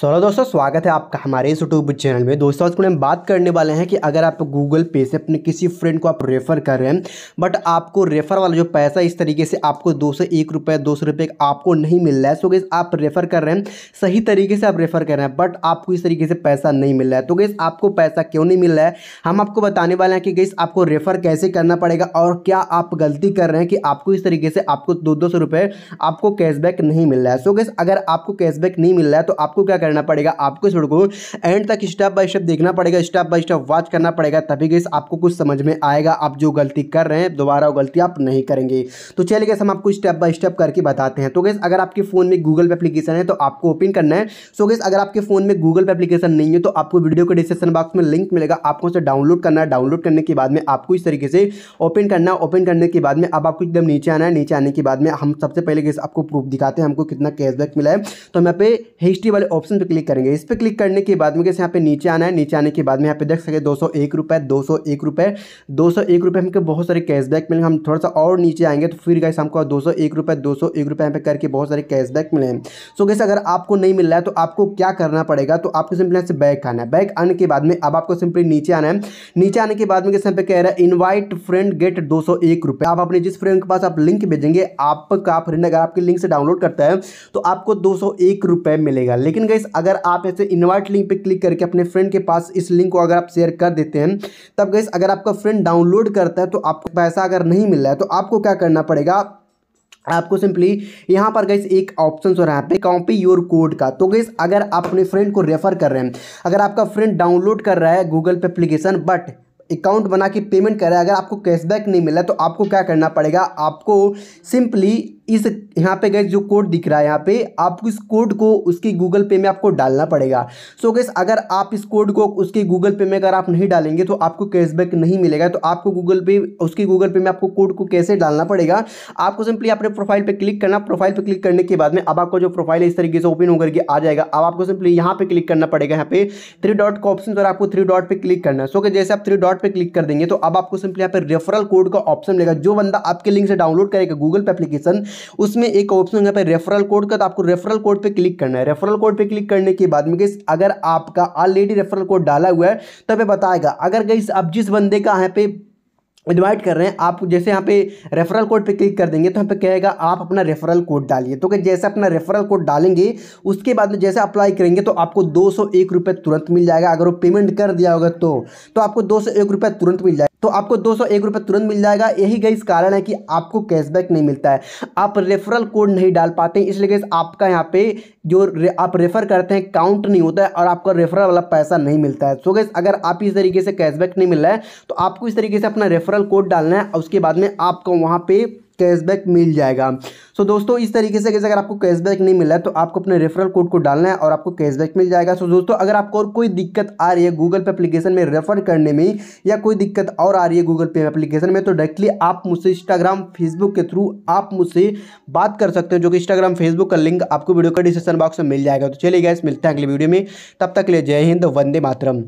सोलह दोस्तों स्वागत है आपका हमारे इस यूट्यूब चैनल में दोस्तों आज हम बात करने वाले हैं कि अगर आप गूगल पे से अपने किसी फ्रेंड को आप रेफ़र कर रहे हैं बट आपको रेफ़र वाला जो पैसा इस तरीके से आपको दो सौ एक रुपये दो सौ रुपये आपको नहीं मिल रहा है सो गैस आप रेफ़र कर रहे हैं सही तरीके से आप रेफ़र कर रहे हैं बट आपको इस तरीके से पैसा नहीं मिल रहा है तो गैस आपको पैसा क्यों नहीं मिल रहा है हम आपको बताने वाले हैं कि गैस आपको रेफ़र कैसे करना पड़ेगा और क्या आप गलती कर रहे हैं कि आपको इस तरीके से आपको दो दो सौ रुपये आपको कैशबैक नहीं मिल रहा है सो गैस अगर आपको कैशबैक नहीं मिल रहा है तो आपको क्या करना पड़ेगा आपको इस वीडियो को एंड तक स्टेप बाय स्टेप देखना पड़ेगा स्टेप बाय स्टेप वॉच करना पड़ेगा तभी गैस आपको कुछ समझ में आएगा आप जो गलती कर रहे हैं दोबारा वो गलती आप नहीं करेंगे तो चलिए गैस हम आपको स्टेप बाय स्टेप करके बताते हैं तो गैस अगर आपके फ़ोन में गूगल पे एप्लीकेशन है तो आपको ओपन करना है सो गैस अगर आपके फ़ोन में गूगल पे एप्लीकेशन नहीं है तो आपको वीडियो के डिस्क्रिप्शन बॉक्स में लिंक मिलेगा आपको उसे डाउनलोड करना है डाउनलोड करने के बाद में आपको इस तरीके से ओपन करना है ओपन करने के बाद में अब आपको एकदम नीचे आना है नीचे आने के बाद में हम सबसे पहले गैस आपको प्रूफ दिखाते हैं हमको कितना कैशबैक मिला है तो हम यहाँ पे हिस्ट्री वाले ऑप्शन ऑप्शन पे क्लिक करेंगे इस पर क्लिक करने के बाद में कैसे यहाँ पे नीचे आना है नीचे आने के बाद में यहाँ पे देख सके दो सौ एक रुपये दो सौ एक रुपये दो सौ एक रुपये हमको बहुत सारे कैशबैक मिलेंगे हम थोड़ा सा और नीचे आएंगे तो फिर कैसे हमको दो सौ एक रुपये दो सौ एक रुपये यहाँ पे करके बहुत सारे कैशबैक मिले हैं सो कैसे अगर आपको नहीं मिल रहा है तो आपको क्या करना पड़ेगा तो आपको सिंपली यहाँ से बैक आना है बैक आने के बाद में अब आपको सिंपली नीचे आना है नीचे आने के बाद में कैसे यहाँ पे कह रहा है इन्वाइट फ्रेंड गेट दो सौ एक रुपये आप अपने जिस फ्रेंड के पास आप लिंक भेजेंगे आपका फ्रेंड अगर आपके लिंक से डाउनलोड करता है तो आपको दो सौ एक रुपये मिलेगा लेकिन गैस अगर आप ऐसे इन्वाइट लिंक पे क्लिक करके अपने फ्रेंड के पास इस लिंक को अगर आप शेयर कर देते हैं तब गैस अगर आपका फ्रेंड डाउनलोड करता है तो आपको पैसा अगर नहीं मिल रहा है तो आपको क्या करना पड़ेगा आपको सिंपली यहाँ पर गई एक ऑप्शन हो रहा है पे कॉपी योर कोड का तो गई अगर आप अपने फ्रेंड को रेफर कर रहे हैं अगर आपका फ्रेंड डाउनलोड कर रहा है गूगल पे एप्लीकेशन बट अकाउंट बना के पेमेंट करें अगर आपको कैशबैक नहीं मिला तो आपको क्या करना पड़ेगा आपको सिंपली इस यहाँ पे गए जो कोड दिख रहा है यहाँ पे आपको इस कोड को उसके गूगल पे में आपको डालना पड़ेगा सो so गैस अगर आप इस कोड को उसके गूगल पे में अगर आप नहीं डालेंगे तो आपको कैशबैक नहीं मिलेगा तो आपको गूगल पे उसके गूगल पे में आपको कोड को कैसे डालना पड़ेगा आपको सिंपली अपने प्रोफाइल पर क्लिक करना प्रोफाइल पर क्लिक करने के बाद में अब आपका जो प्रोफाइल है इस तरीके से ओपन होकर के आ जाएगा अब आपको सिंपली यहाँ पर क्लिक करना पड़ेगा यहाँ पे थ्री डॉट का ऑप्शन और आपको थ्री डॉट पर क्लिक करना सो so, जैसे आप थ्री डॉट डॉट पे क्लिक कर देंगे तो अब आपको सिंपली यहाँ पे रेफरल कोड का ऑप्शन मिलेगा जो बंदा आपके लिंक से डाउनलोड करेगा गूगल पे एप्लीकेशन उसमें एक ऑप्शन यहाँ पे रेफरल कोड का तो आपको रेफरल कोड पे क्लिक करना है रेफरल कोड पे क्लिक करने के बाद में अगर आपका ऑलरेडी रेफरल कोड डाला हुआ है तो बताएगा अगर गई अब जिस बंदे का यहाँ पे इन्वाइट कर रहे हैं आप जैसे यहाँ पे रेफरल कोड पे क्लिक कर देंगे तो यहाँ पे कहेगा आप अपना रेफरल कोड डालिए तो कि जैसे अपना रेफरल कोड डालेंगे उसके बाद में जैसे अप्लाई करेंगे तो आपको दो सौ तुरंत मिल जाएगा अगर वो पेमेंट कर दिया होगा तो, तो आपको दो सौ तुरंत मिल जाएगा तो आपको दो सौ एक रुपये तुरंत मिल जाएगा यही गई कारण है कि आपको कैशबैक नहीं मिलता है आप रेफरल कोड नहीं डाल पाते इसलिए गई आपका यहाँ पे जो रे, आप रेफर करते हैं काउंट नहीं होता है और आपका रेफरल वाला पैसा नहीं मिलता है सो गई अगर आप इस तरीके से कैशबैक नहीं मिल रहा है तो आपको इस तरीके से अपना रेफरल कोड डालना है उसके बाद में आपको वहाँ पर कैशबैक मिल जाएगा सो so, दोस्तों इस तरीके से अगर आपको कैशबैक नहीं मिला है तो आपको अपने रेफरल कोड को डालना है और आपको कैशबैक मिल जाएगा सो so, दोस्तों अगर आपको और कोई दिक्कत आ रही है गूगल पे एप्लीकेशन में रेफर करने में या कोई दिक्कत और आ रही है गूगल पे एप्लीकेशन में तो डायरेक्टली आप मुझसे इंस्टाग्राम फेसबुक के थ्रू आप मुझसे बात कर सकते हो जो कि इंस्टाग्राम फेसबुक का लिंक आपको वीडियो का डिस्क्रिप्शन बॉक्स में मिल जाएगा तो चलिए गैस मिलते हैं अगले वीडियो में तब तक ले जय हिंद वंदे मातरम